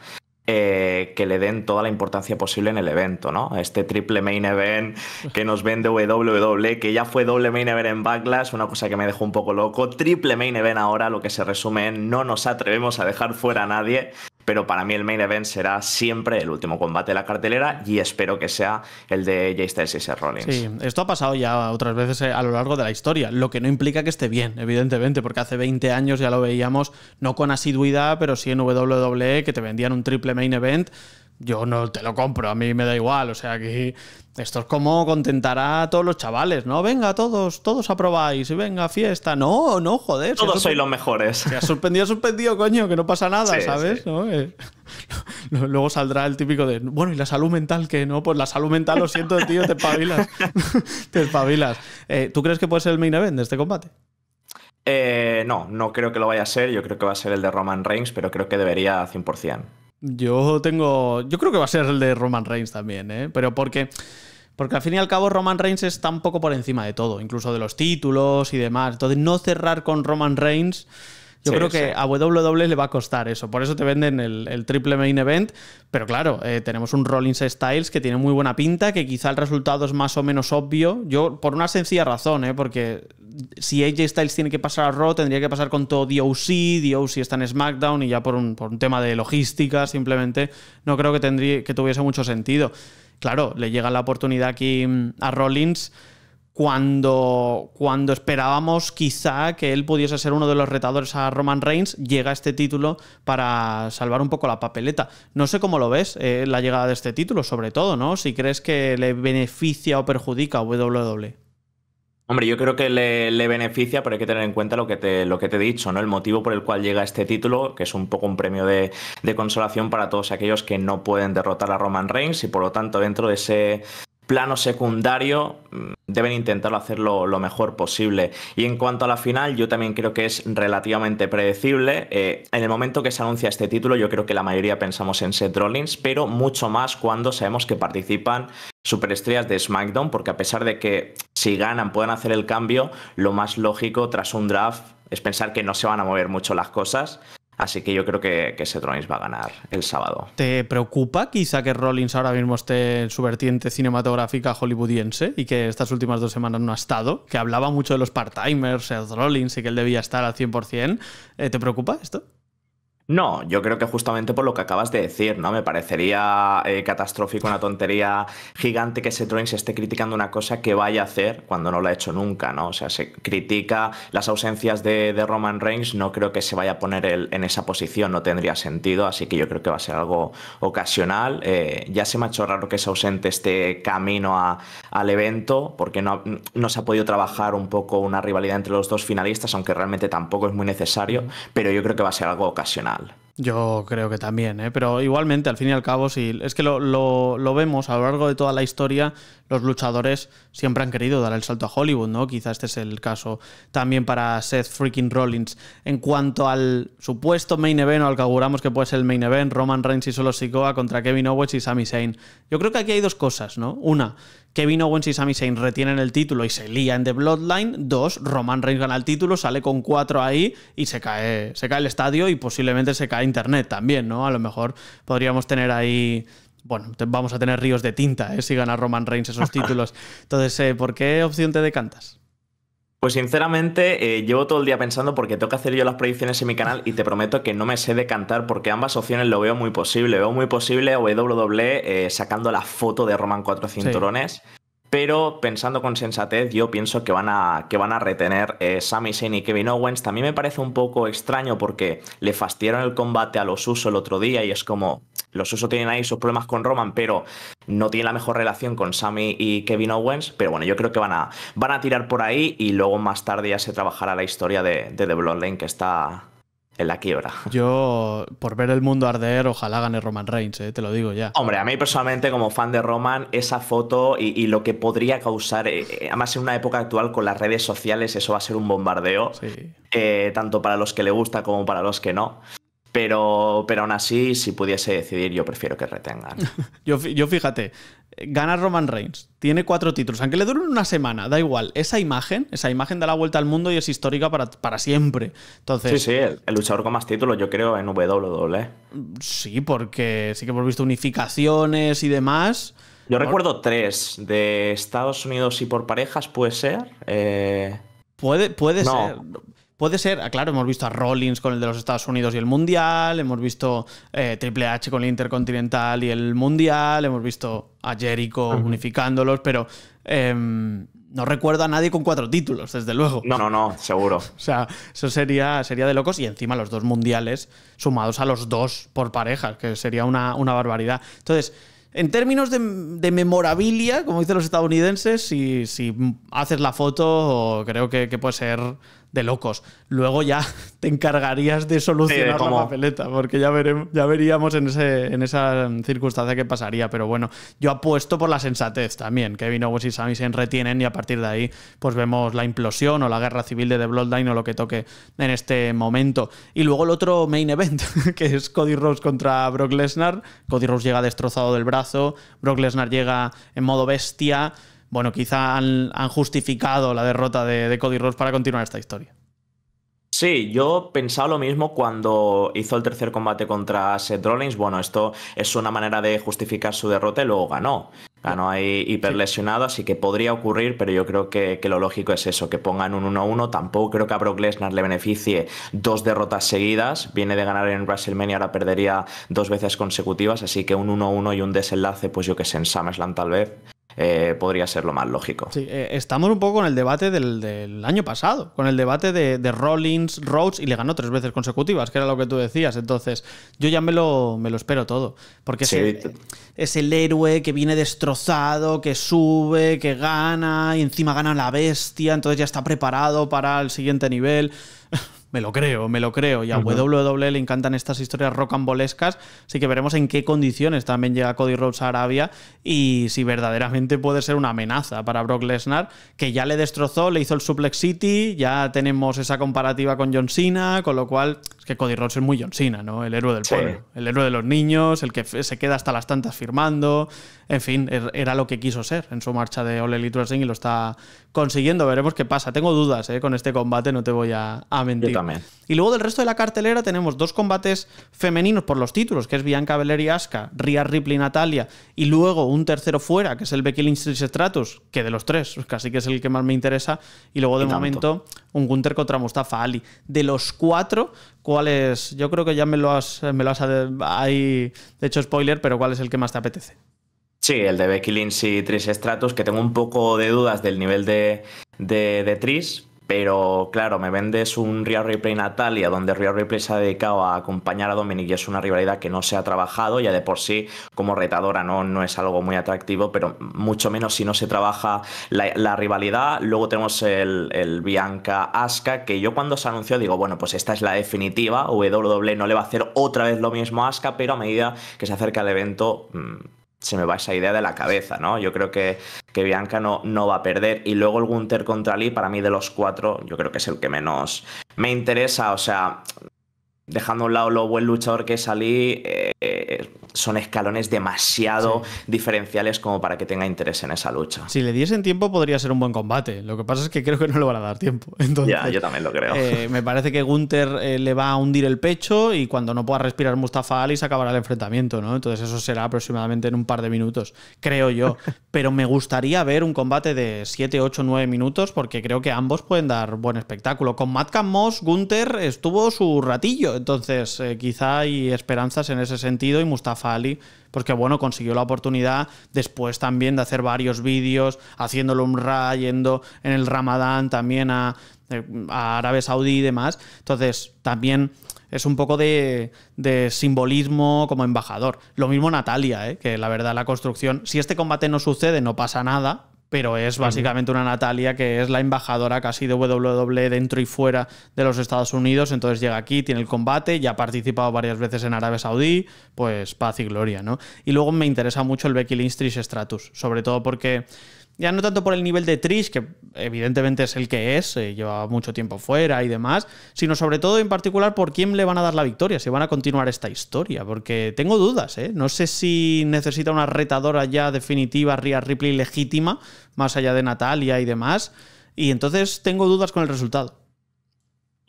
Speaker 3: eh, que le den toda la importancia posible en el evento, ¿no? Este triple main event que nos vende WWE, que ya fue doble main event en Backlash, una cosa que me dejó un poco loco. Triple main event ahora, lo que se resume en no nos atrevemos a dejar fuera a nadie pero para mí el main event será siempre el último combate de la cartelera y espero que sea el de Jay Styles Rollins. Sí,
Speaker 2: esto ha pasado ya otras veces eh, a lo largo de la historia, lo que no implica que esté bien, evidentemente, porque hace 20 años ya lo veíamos, no con asiduidad, pero sí en WWE, que te vendían un triple main event yo no te lo compro, a mí me da igual, o sea, aquí esto es como contentará a todos los chavales, ¿no? Venga, todos, todos aprobáis y venga, fiesta. No, no, joder. Todos sois los
Speaker 3: mejores. Ha
Speaker 2: sorprendido, suspendido, suspendido, coño, que no pasa nada, ¿sabes? ¿No? Eh, luego saldrá el típico de, bueno, ¿y la salud mental que No, pues la salud mental, lo siento, tío, te espabilas. te espabilas. Eh, ¿Tú crees que puede ser el main event de este combate?
Speaker 3: Eh, no, no creo que lo vaya a ser. Yo creo que va a ser el de Roman Reigns, pero creo que debería 100%.
Speaker 2: Yo tengo. Yo creo que va a ser el de Roman Reigns también, ¿eh? Pero porque. Porque al fin y al cabo Roman Reigns está un poco por encima de todo, incluso de los títulos y demás. Entonces, no cerrar con Roman Reigns. Yo creo que a WWE le va a costar eso. Por eso te venden el, triple main event. Pero claro, eh, tenemos un Rollins Styles que tiene muy buena pinta, que quizá el resultado es más o menos obvio. Yo, por una sencilla razón, ¿eh? porque si AJ Styles tiene que pasar a Raw, tendría que pasar con todo DOC, DOC está en SmackDown y ya por un, por un tema de logística simplemente no creo que, tendría, que tuviese mucho sentido. Claro, le llega la oportunidad aquí mm, a Rollins cuando, cuando esperábamos quizá que él pudiese ser uno de los retadores a Roman Reigns, llega este título para salvar un poco la papeleta. No sé cómo lo ves, eh, la llegada de este título, sobre todo, ¿no? Si crees que le beneficia o perjudica a WWE.
Speaker 3: Hombre, yo creo que le, beneficia, pero hay que tener en cuenta lo que, te, lo que te he dicho, ¿no? El motivo por el cual llega este título, que es un poco un premio de, de consolación para todos aquellos que no pueden derrotar a Roman Reigns y por lo tanto dentro de ese plano secundario mm, deben intentarlo hacerlo lo mejor posible. Y en cuanto a la final, yo también creo que es relativamente predecible. Eh, en el momento que se anuncia este título, yo creo que la mayoría pensamos en Seth Rollins, pero mucho más cuando sabemos que participan superestrellas de SmackDown, porque a pesar de que si ganan puedan hacer el cambio, lo más lógico tras un draft es pensar que no se van a mover mucho las cosas Así que yo creo que, que Rollins va a ganar el sábado.
Speaker 2: ¿Te preocupa quizá que Rollins ahora mismo esté en su vertiente cinematográfica hollywoodiense y que estas últimas dos semanas no ha estado? Que hablaba mucho de los part-timers, Seth Rollins y que él debía estar al 100%. Eh, ¿Te preocupa esto?
Speaker 3: No, yo creo que justamente por lo que acabas de decir, ¿no? Me parecería eh, catastrófico una tontería gigante que tren se esté criticando una cosa que vaya a hacer cuando no lo ha hecho nunca, ¿no? O sea, se critica las ausencias de, Roman Reigns, no creo que se vaya a poner él en esa posición, no tendría sentido, así que yo creo que va a ser algo ocasional. Eh, ya se me ha hecho raro que se ausente este camino al evento, porque no, no se ha podido trabajar un poco una rivalidad entre los dos finalistas, aunque realmente tampoco es muy necesario, pero yo creo que va a ser algo ocasional.
Speaker 2: Yo creo que también, ¿eh? pero igualmente, al fin y al cabo, sí. Es que lo, lo, lo, vemos a lo largo de toda la historia los luchadores siempre han querido dar el salto a Hollywood, ¿no? Quizá este es el caso también para Seth freaking Rollins. En cuanto al supuesto main event o al que auguramos que puede ser el main event, Roman Reigns y Solo Sikoa contra Kevin Owens y Sami Zayn. Yo creo que aquí hay dos cosas, ¿no? Una, Kevin Owens y Sami Zayn retienen el título y se lía en The Bloodline. Dos, Roman Reigns gana el título, sale con cuatro ahí y se cae, se cae el estadio y posiblemente se cae internet también, ¿no? A lo mejor podríamos tener ahí bueno, vamos a tener ríos de tinta ¿eh? si gana Roman Reigns esos títulos. Entonces, eh, ¿por qué opción te decantas?
Speaker 3: Pues sinceramente, eh, llevo todo el día pensando porque tengo que hacer yo las predicciones en mi canal y te prometo que no me sé decantar porque ambas opciones lo veo muy posible. Veo muy posible a WWE eh, sacando la foto de Roman Cuatro cinturones. Pero pensando con sensatez, yo pienso que van a, que van a retener Sammy Sami y Kevin Owens. También me parece un poco extraño porque le fastiaron el combate a los Usos el otro día y es como, los Usos tienen ahí sus problemas con Roman, pero no tienen la mejor relación con Sammy y Kevin Owens. Pero bueno, yo creo que van a, van a tirar por ahí y luego más tarde ya se trabajará la historia de, de The Bloodline que está en la quiebra.
Speaker 2: Yo, por ver el mundo arder, ojalá gane Roman Reigns, eh, te lo digo ya. Hombre, a mí
Speaker 3: personalmente, como fan de Roman, esa foto y, lo que podría causar, eh, eh, además en una época actual con las redes sociales, eso va a ser un bombardeo, tanto para los que le gusta como para los que no. Pero, aún así, si pudiese decidir, yo prefiero que retengan.
Speaker 2: yo, fíjate, gana Roman Reigns, tiene cuatro títulos, aunque le duren una semana, da igual. Esa imagen, esa imagen da la vuelta al mundo y es histórica para, siempre. Entonces, sí,
Speaker 3: sí, el, luchador con más títulos, yo creo, en WWE.
Speaker 2: Sí, porque sí que hemos visto unificaciones y demás. Yo recuerdo
Speaker 3: tres, de Estados Unidos y por parejas, puede ser. Eh,
Speaker 2: puede, puede no. ser puede ser, ah, claro, hemos visto a Rollins con el de los Estados Unidos y el Mundial, hemos visto eh, Triple H con el Intercontinental y el Mundial, hemos visto a Jericho unificándolos, pero em, no recuerdo a nadie con cuatro títulos, desde luego. No, no, no,
Speaker 3: seguro. o
Speaker 2: sea, eso sería, sería de locos y encima los dos Mundiales sumados a los dos por parejas, que sería una, barbaridad. Entonces... En términos de, de, memorabilia, como dicen los estadounidenses, si, si haces la foto, creo que puede ser de locos. Luego ya te encargarías de solucionar la papeleta, porque ya, veremos, ya veríamos en, ese, en esa circunstancia qué pasaría. Pero bueno, yo apuesto por la sensatez también. Kevin Owens y Sami se retienen y a partir de ahí pues vemos la implosión o la guerra civil de The Bloodline o lo que toque en este momento. Y luego el otro main event, que es Cody Rose contra Brock Lesnar. Cody Rose llega destrozado del brazo, Brock Lesnar llega en modo bestia bueno, quizá han, justificado la derrota de, Cody Ross para continuar esta historia.
Speaker 3: Sí, yo pensaba lo mismo cuando hizo el tercer combate contra Seth Rollins. Bueno, esto es una manera de justificar su derrota y luego ganó. Ganó ahí hiperlesionado, lesionado, así que podría ocurrir, pero yo creo que, que lo lógico es eso, que pongan un 1-1. Tampoco creo que a Brock Lesnar le beneficie dos derrotas seguidas. Viene de ganar en WrestleMania, ahora perdería dos veces consecutivas, así que un 1-1 y un desenlace, pues yo que sé, en SummerSlam tal vez. Eh, podría ser lo más lógico.
Speaker 2: Eh, estamos un poco con el debate del, año pasado, con el debate de, Rollins, Rhodes y le ganó tres veces consecutivas, que era lo que tú decías. Entonces, yo ya me lo, espero todo, porque es, el, héroe que viene destrozado, que sube, que gana, y encima gana la bestia, entonces ya está preparado para el siguiente nivel. me lo creo, me lo creo. Y a WWE le encantan estas historias rocambolescas, así que veremos en qué condiciones también llega Cody Rhodes a Arabia y si verdaderamente puede ser una amenaza para Brock Lesnar, que ya le destrozó, le hizo el Suplex City, ya tenemos esa comparativa con John Cena, con lo cual que Cody Rhodes es muy John ¿no? El héroe del pueblo. El héroe de los niños, el que se queda hasta las tantas firmando. En fin, er, era lo que quiso ser en su marcha de All Elite y lo está consiguiendo. Veremos qué pasa. Tengo dudas ¿eh? con este combate, no te voy a, mentir. Y luego del resto de la cartelera tenemos dos combates femeninos por los títulos, que es Bianca Belair y Asuka, Rhea Ripley y Natalia, y luego un tercero fuera, que es el Becky Lynch Stratus, que de los tres, casi que es el que más me interesa. Y luego de momento un Gunter contra Mustafa Ali. De los cuatro, ¿cuál es? Yo creo que ya me lo has, me lo has ahí hecho spoiler, pero ¿cuál es el que más te apetece?
Speaker 3: Sí, el de Becky Lynch y Tris Stratus, que tengo un poco de dudas del nivel de, de, de Tris, pero claro, me vendes un Real Replay Natalia, donde Real Replay se ha dedicado a acompañar a Dominic y es una rivalidad que no se ha trabajado, ya de por sí como retadora no, no es algo muy atractivo, pero mucho menos si no se trabaja la, rivalidad. Luego tenemos el, el Bianca Aska, que yo cuando se anunció digo, bueno, pues esta es la definitiva, WWE no le va a hacer otra vez lo mismo a Aska, pero a medida que se acerca el evento, mm, se me va esa idea de la cabeza, ¿no? Yo creo que, que Bianca no, no, va a perder. Y luego el Gunter contra Lee, para mí de los cuatro, yo creo que es el que menos me interesa. O sea, dejando a un lado lo buen luchador que es Ali, eh, son escalones demasiado diferenciales como para que tenga interés en esa lucha.
Speaker 2: Si le diesen tiempo podría ser un buen combate. Lo que pasa es que creo que no le van a dar tiempo.
Speaker 3: Entonces, ya, yo también lo creo. Eh,
Speaker 2: me parece que Gunther eh, le va a hundir el pecho y cuando no pueda respirar Mustafa Ali se acabará el enfrentamiento, ¿no? Entonces eso será aproximadamente en un par de minutos, creo yo. Pero me gustaría ver un combate de 7, 8, 9 minutos porque creo que ambos pueden dar buen espectáculo. Con Matt Moss, Gunther estuvo su ratillo entonces, eh, quizá hay esperanzas en ese sentido y Mustafa Ali, pues bueno, consiguió la oportunidad después también de hacer varios vídeos, haciéndolo un ra, yendo en el Ramadán también a, eh, a Arabia Saudí y demás. Entonces, también es un poco de, simbolismo como embajador. Lo mismo Natalia, eh, que la verdad la construcción, si este combate no sucede, no pasa nada, pero es básicamente una Natalia que es la embajadora casi de WWE dentro y fuera de los Estados Unidos, entonces llega aquí, tiene el combate, ya ha participado varias veces en Arabia Saudí, pues paz y gloria, ¿no? Y luego me interesa mucho el Becky Lynch Stratus, sobre todo porque ya no tanto por el nivel de Trish, que evidentemente es el que es, eh, lleva mucho tiempo fuera y demás, sino sobre todo en particular por quién le van a dar la victoria, si van a continuar esta historia, porque tengo dudas, ¿eh? No sé si necesita una retadora ya definitiva, Rhea Ripley legítima, más allá de Natalia y demás, y entonces tengo dudas con el resultado.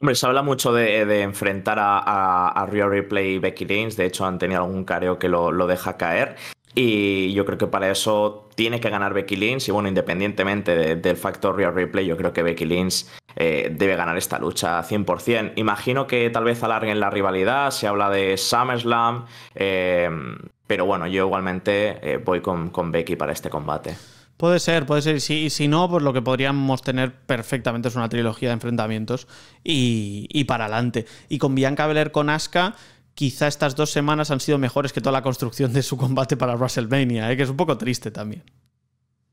Speaker 3: Hombre, se habla mucho de, enfrentar a, a, Ripley y Becky Lynch. De hecho, han tenido algún careo que lo deja caer. Y yo creo que para eso tiene que ganar Becky Lynch. Y bueno, independientemente del factor Real Replay, yo creo que Becky Lynch eh, debe ganar esta lucha 100%. Imagino que tal vez alarguen la rivalidad. Se habla de SummerSlam. Eh, pero bueno, yo igualmente eh, voy con, Becky para este combate.
Speaker 2: Puede ser, puede ser. y si no, pues lo que podríamos tener perfectamente es una trilogía de enfrentamientos y, y para adelante. Y con Bianca Belair con Asuka, quizá estas dos semanas han sido mejores que toda la construcción de su combate para WrestleMania, ¿eh? que es un poco triste también.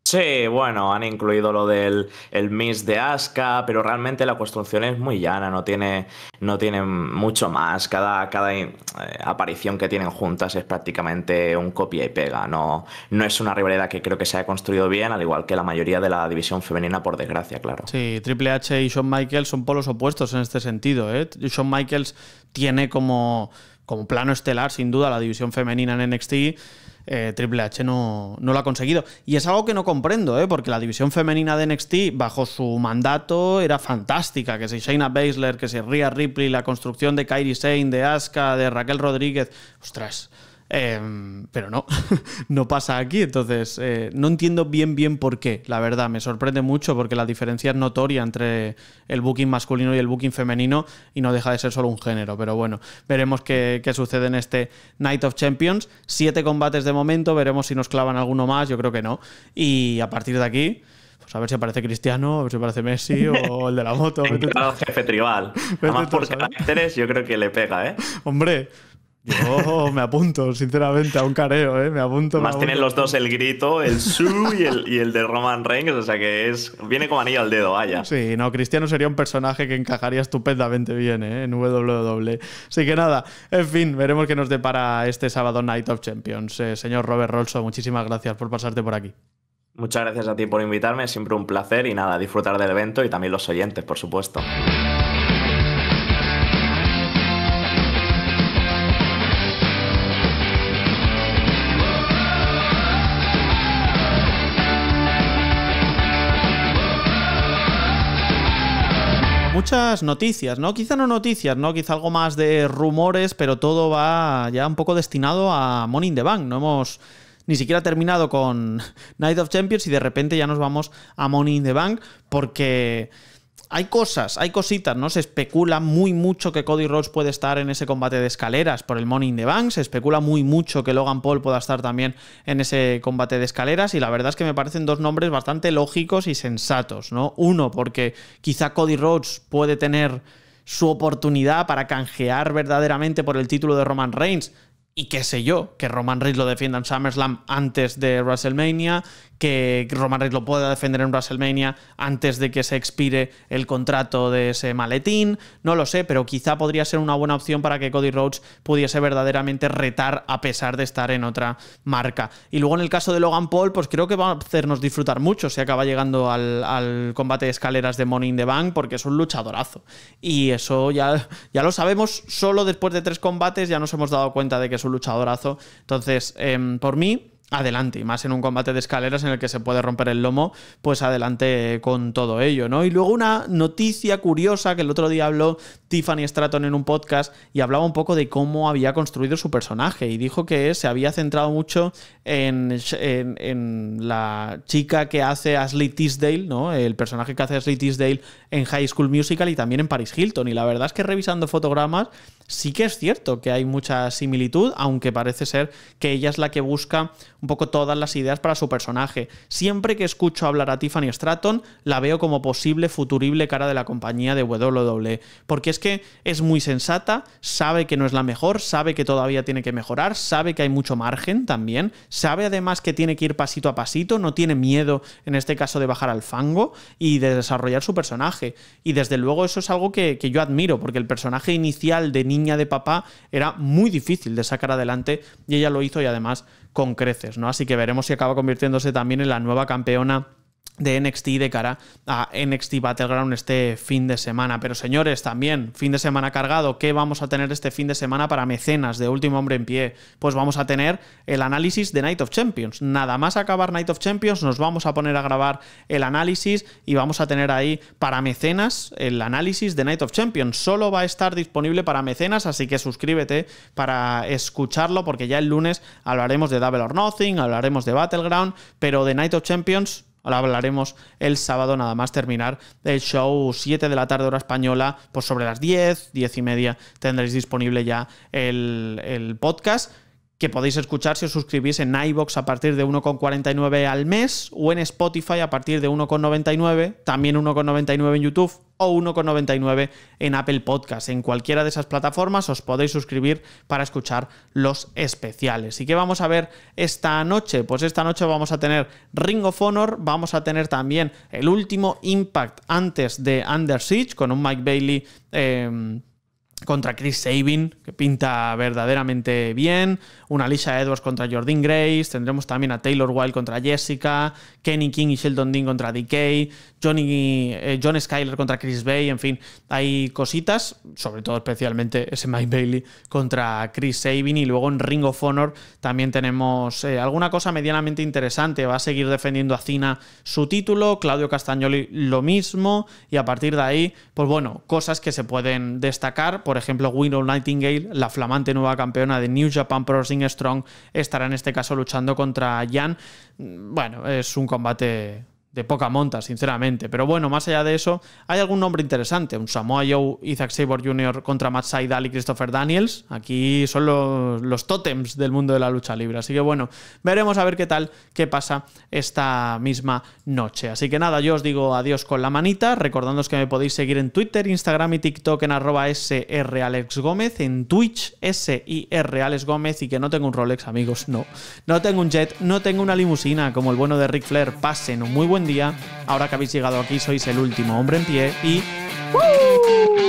Speaker 3: Sí, bueno, han incluido lo del el Miss de Asuka, pero realmente la construcción es muy llana, no tiene, no tienen mucho más. Cada, cada eh, aparición que tienen juntas es prácticamente un copia y pega. No, no es una rivalidad que creo que se haya construido bien, al igual que la mayoría de la división femenina, por desgracia, claro.
Speaker 2: Sí, Triple H y Shawn Michaels son polos opuestos en este sentido. ¿eh? Shawn Michaels tiene como como plano estelar, sin duda, la división femenina en NXT, eh, Triple H no, no, lo ha conseguido. Y es algo que no comprendo, ¿eh? porque la división femenina de NXT, bajo su mandato, era fantástica. Que si Shayna Baszler, que si Rhea Ripley, la construcción de Kairi Sane, de Asuka, de Raquel Rodríguez. Ostras, Em, pero no, no pasa aquí. Entonces, eh, no entiendo bien bien por qué. La verdad, me sorprende mucho porque la diferencia es notoria entre el booking masculino y el booking femenino y no deja de ser solo un género. Pero bueno, veremos qué, sucede en este Night of Champions. Siete combates de momento, veremos si nos clavan alguno más. Yo creo que no. Y a partir de aquí pues a ver si aparece Cristiano, a ver si aparece Messi o el de la moto.
Speaker 3: jefe tribal. Además, por interés yo creo que le pega, ¿eh?
Speaker 2: Hombre, yo me apunto, sinceramente, a un careo, ¿eh? Me apunto. Más tienen
Speaker 3: los dos el grito, el su y el, de Roman Reigns, o sea que es viene como anillo al dedo, vaya. Sí,
Speaker 2: no, Cristiano sería un personaje que encajaría estupendamente bien ¿eh? en WWE. Así que nada, en fin, veremos qué nos depara este sábado Night of Champions. Eh, señor Robert Rolso, muchísimas gracias
Speaker 3: por pasarte por aquí. Muchas gracias a ti por invitarme, siempre un placer y nada, disfrutar del evento y también los oyentes, por supuesto.
Speaker 2: muchas noticias, ¿no? Quizá no noticias, ¿no? Quizá algo más de rumores, pero todo va ya un poco destinado a Money in the Bank. No hemos ni siquiera terminado con Night of Champions y de repente ya nos vamos a Money in the Bank porque hay cosas, hay cositas, ¿no? Se especula muy mucho que Cody Rhodes puede estar en ese combate de escaleras por el Money in the Bank, se especula muy mucho que Logan Paul pueda estar también en ese combate de escaleras y la verdad es que me parecen dos nombres bastante lógicos y sensatos, ¿no? Uno, porque quizá Cody Rhodes puede tener su oportunidad para canjear verdaderamente por el título de Roman Reigns y qué sé yo, que Roman Reigns lo defienda en SummerSlam antes de WrestleMania, que Roman Reigns lo pueda defender en WrestleMania antes de que se expire el contrato de ese maletín, no lo sé, pero quizá podría ser una buena opción para que Cody Rhodes pudiese verdaderamente retar a pesar de estar en otra marca. Y luego en el caso de Logan Paul, pues creo que va a hacernos disfrutar mucho si acaba llegando al, combate de escaleras de Money in the Bank, porque es un luchadorazo. Y eso ya, ya lo sabemos, solo después de tres combates ya nos hemos dado cuenta de que es luchadorazo. Entonces, em, por mí, adelante, y más en un combate de escaleras en el que se puede romper el lomo, pues adelante con todo ello, ¿no? Y luego una noticia curiosa que el otro día habló Tiffany Stratton en un podcast y hablaba un poco de cómo había construido su personaje y dijo que se había centrado mucho en, la chica que hace Ashley Tisdale, ¿no? El personaje que hace Ashley Tisdale en High School Musical y también en Paris Hilton y la verdad es que revisando fotogramas sí que es cierto que hay mucha similitud, aunque parece ser que ella es la que busca un poco todas las ideas para su personaje. Siempre que escucho hablar a Tiffany Stratton, la veo como posible futurible cara de la compañía de WWE, porque es que es muy sensata, sabe que no es la mejor, sabe que todavía tiene que mejorar, sabe que hay mucho margen también, sabe además que tiene que ir pasito a pasito, no tiene miedo en este caso de bajar al fango y de desarrollar su personaje. Y desde luego eso es algo que, que yo admiro, porque el personaje inicial de niña de papá era muy difícil de sacar adelante y ella lo hizo y además con creces, ¿no? Así que veremos si acaba convirtiéndose también en la nueva campeona de NXT de cara a NXT Battleground este fin de semana. Pero señores, también fin de semana cargado, ¿qué vamos a tener este fin de semana para mecenas de Último Hombre en Pie? Pues vamos a tener el análisis de Night of Champions. Nada más acabar Night of Champions, nos vamos a poner a grabar el análisis y vamos a tener ahí para mecenas el análisis de Night of Champions. Solo va a estar disponible para mecenas, así que suscríbete para escucharlo porque ya el lunes hablaremos de Double or Nothing, hablaremos de Battleground, pero de Night of Champions Ahora hablaremos el sábado, nada más terminar el show 7 de la tarde, hora española, por pues sobre las 10, 10 y media tendréis disponible ya el, el podcast que podéis escuchar si os suscribís en iBox a partir de 1,49 al mes o en Spotify a partir de 1,99, también 1,99 en YouTube o 1,99 en Apple Podcast. En cualquiera de esas plataformas os podéis suscribir para escuchar los especiales. ¿Y qué vamos a ver esta noche? Pues esta noche vamos a tener Ring of Honor, vamos a tener también el último Impact antes de Under Siege con un Mike Bailey. Em, contra Chris Sabin, que pinta verdaderamente bien, una Alicia Edwards contra Jordan Grace, tendremos también a Taylor Wilde contra Jessica, Kenny King y Sheldon Dean contra DK, Johnny, eh, John Skyler contra Chris Bay, en fin, hay cositas, sobre todo especialmente ese Mike Bailey contra Chris Sabin y luego en Ring of Honor también tenemos eh, alguna cosa medianamente interesante, va a seguir defendiendo a Cina su título, Claudio Castagnoli lo mismo y a partir de ahí, pues bueno, cosas que se pueden destacar por ejemplo, Willow Nightingale, la flamante nueva campeona de New Japan Pro Wrestling Strong, estará en este caso luchando contra Jan. Mm, bueno, es un combate de poca monta, sinceramente. Pero bueno, más allá de eso, hay algún nombre interesante. Un Samoa Joe, Isaac Sabre Jr. contra Matt Saidal y Christopher Daniels. Aquí son los, los tótems del mundo de la lucha libre. Así que bueno, veremos a ver qué tal, qué pasa esta misma noche. Así que nada, yo os digo adiós con la manita. Recordándoos que me podéis seguir en Twitter, Instagram y TikTok en arroba Gómez en Twitch Gómez y que no tengo un Rolex, amigos, no. No tengo un jet, no tengo una limusina como el bueno de Ric Flair. Pasen un muy buen día. Ahora que habéis llegado aquí, sois el último hombre en pie y...